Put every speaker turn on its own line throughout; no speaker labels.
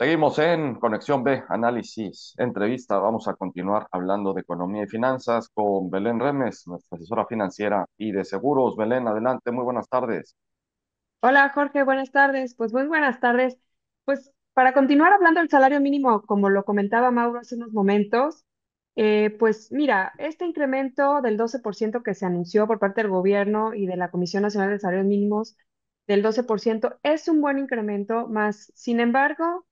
Seguimos en Conexión B, análisis, entrevista. Vamos a continuar hablando de economía y finanzas con Belén Remes, nuestra asesora financiera y de seguros. Belén, adelante, muy buenas tardes.
Hola Jorge, buenas tardes. Pues muy buenas tardes. Pues para continuar hablando del salario mínimo, como lo comentaba Mauro hace unos momentos, eh, pues mira, este incremento del 12% que se anunció por parte del gobierno y de la Comisión Nacional de Salarios Mínimos del 12% es un buen incremento, más sin embargo,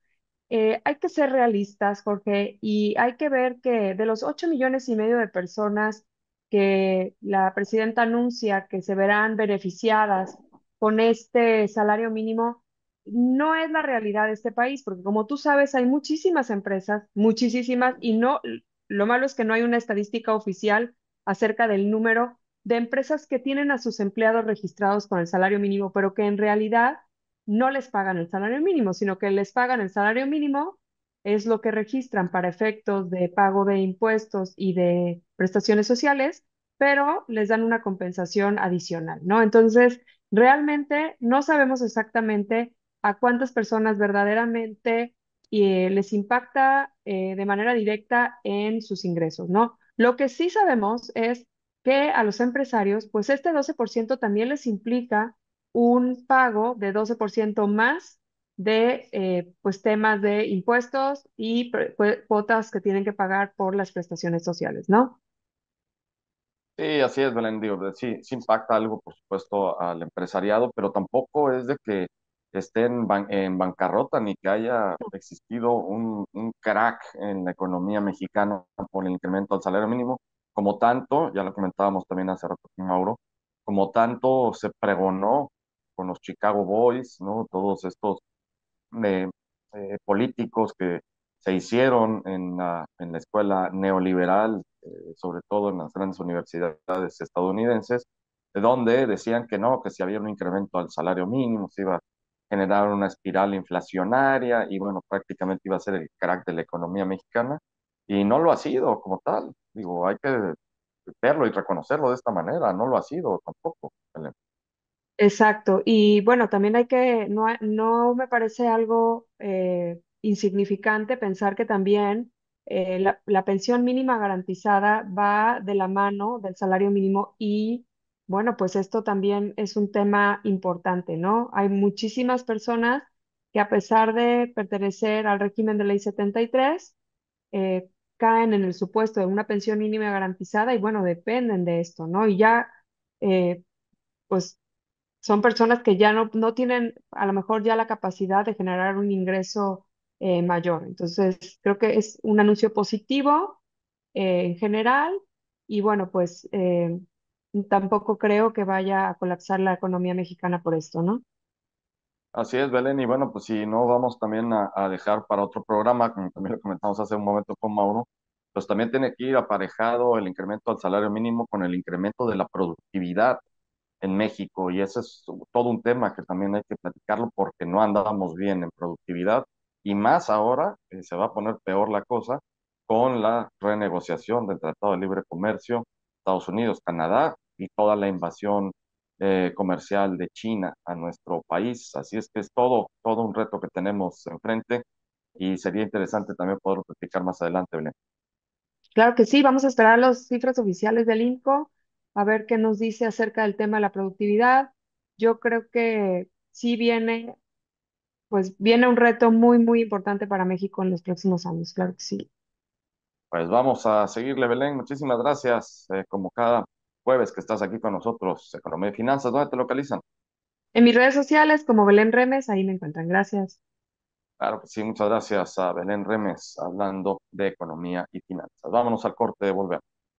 eh, hay que ser realistas, Jorge, y hay que ver que de los 8 millones y medio de personas que la presidenta anuncia que se verán beneficiadas con este salario mínimo, no es la realidad de este país, porque como tú sabes, hay muchísimas empresas, muchísimas, y no, lo malo es que no hay una estadística oficial acerca del número de empresas que tienen a sus empleados registrados con el salario mínimo, pero que en realidad no les pagan el salario mínimo, sino que les pagan el salario mínimo, es lo que registran para efectos de pago de impuestos y de prestaciones sociales, pero les dan una compensación adicional, ¿no? Entonces, realmente no sabemos exactamente a cuántas personas verdaderamente eh, les impacta eh, de manera directa en sus ingresos, ¿no? Lo que sí sabemos es que a los empresarios, pues este 12% también les implica un pago de 12% más de eh, pues temas de impuestos y cuotas que tienen que pagar por las prestaciones sociales, ¿no?
Sí, así es, Belén. Digo, sí, sí impacta algo, por supuesto, al empresariado, pero tampoco es de que estén en, bancarrota ni que haya existido un, crack en la economía mexicana por el incremento al salario mínimo. Como tanto, ya lo comentábamos también hace rato con Mauro, como tanto se pregonó con los Chicago Boys, ¿no? Todos estos eh, eh, políticos que se hicieron en la, en la escuela neoliberal, eh, sobre todo en las grandes universidades estadounidenses, donde decían que no, que si había un incremento al salario mínimo se iba a generar una espiral inflacionaria y bueno, prácticamente iba a ser el crack de la economía mexicana y no lo ha sido como tal. Digo, hay que verlo y reconocerlo de esta manera, no lo ha sido tampoco.
Exacto. Y bueno, también hay que, no, no me parece algo eh, insignificante pensar que también eh, la, pensión mínima garantizada va de la mano del salario mínimo y bueno, pues esto también es un tema importante, ¿no? Hay muchísimas personas que a pesar de pertenecer al régimen de ley 73, eh, caen en el supuesto de una pensión mínima garantizada y bueno, dependen de esto, ¿no? Y ya... pues son personas que ya no, no tienen a lo mejor ya la capacidad de generar un ingreso eh, mayor. Entonces, creo que es un anuncio positivo eh, en general y bueno, pues eh, tampoco creo que vaya a colapsar la economía mexicana por esto, ¿no?
Así es, Belén, y bueno, pues si no vamos también a, a dejar para otro programa, como también lo comentamos hace un momento con Mauro, pues también tiene que ir aparejado el incremento al salario mínimo con el incremento de la productividad en México y ese es todo un tema que también hay que platicarlo porque no andábamos bien en productividad y más ahora se va a poner peor la cosa con la renegociación del Tratado de Libre Comercio Estados Unidos, Canadá y toda la invasión eh, comercial de China a nuestro país. Así es que es todo, todo un reto que tenemos enfrente y sería interesante también poderlo platicar más adelante, Belén.
Claro que sí, vamos a esperar las cifras oficiales del INCO a ver qué nos dice acerca del tema de la productividad. Yo creo que sí viene, pues viene un reto muy, muy importante para México en los próximos años, claro que sí.
Pues vamos a seguirle, Belén. Muchísimas gracias, eh, como cada jueves que estás aquí con nosotros, Economía y Finanzas. ¿Dónde te localizan?
En mis redes sociales, como Belén Remes, ahí me encuentran. Gracias.
Claro que sí, muchas gracias a Belén Remes hablando de economía y finanzas. Vámonos al corte, de volver.